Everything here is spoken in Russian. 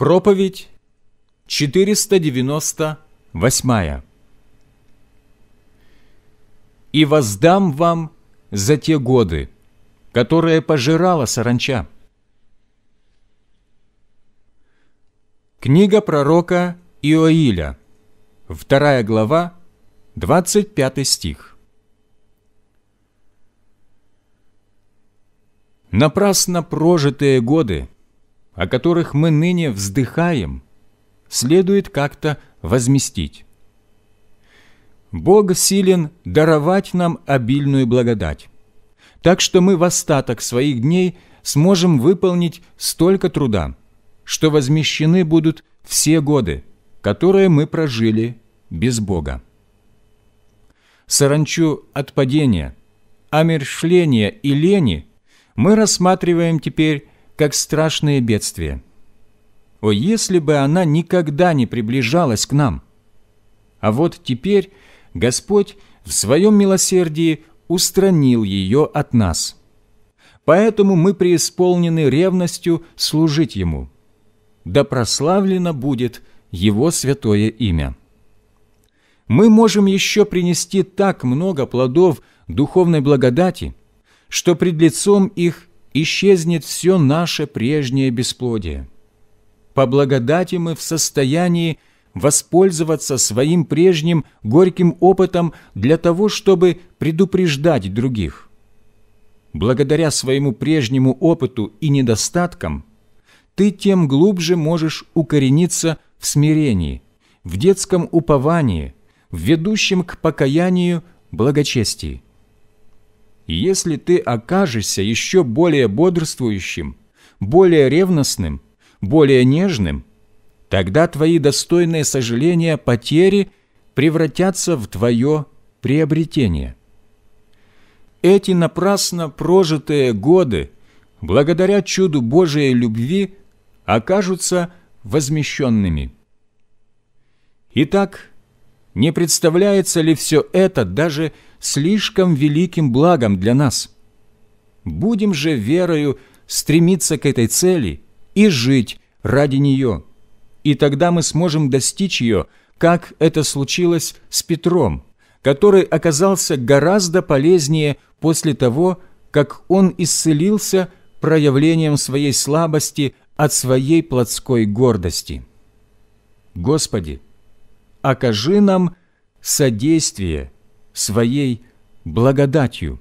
Проповедь 498. «И воздам вам за те годы, которые пожирала саранча». Книга пророка Иоиля, вторая глава, 25 стих. Напрасно прожитые годы – о которых мы ныне вздыхаем, следует как-то возместить. Бог силен даровать нам обильную благодать, так что мы в остаток своих дней сможем выполнить столько труда, что возмещены будут все годы, которые мы прожили без Бога. Саранчу от падения, омершления и лени мы рассматриваем теперь как страшное бедствие. О, если бы она никогда не приближалась к нам! А вот теперь Господь в своем милосердии устранил ее от нас. Поэтому мы преисполнены ревностью служить Ему. Да прославлено будет Его святое имя. Мы можем еще принести так много плодов духовной благодати, что пред лицом их исчезнет все наше прежнее бесплодие. По благодати мы в состоянии воспользоваться своим прежним горьким опытом для того, чтобы предупреждать других. Благодаря своему прежнему опыту и недостаткам, ты тем глубже можешь укорениться в смирении, в детском уповании, в ведущем к покаянию благочестии. Если ты окажешься еще более бодрствующим, более ревностным, более нежным, тогда твои достойные сожаления потери превратятся в твое приобретение. Эти напрасно прожитые годы, благодаря чуду Божией любви, окажутся возмещенными. Итак, не представляется ли все это даже слишком великим благом для нас? Будем же верою стремиться к этой цели и жить ради нее. И тогда мы сможем достичь ее, как это случилось с Петром, который оказался гораздо полезнее после того, как он исцелился проявлением своей слабости от своей плотской гордости. Господи, окажи нам содействие своей благодатью».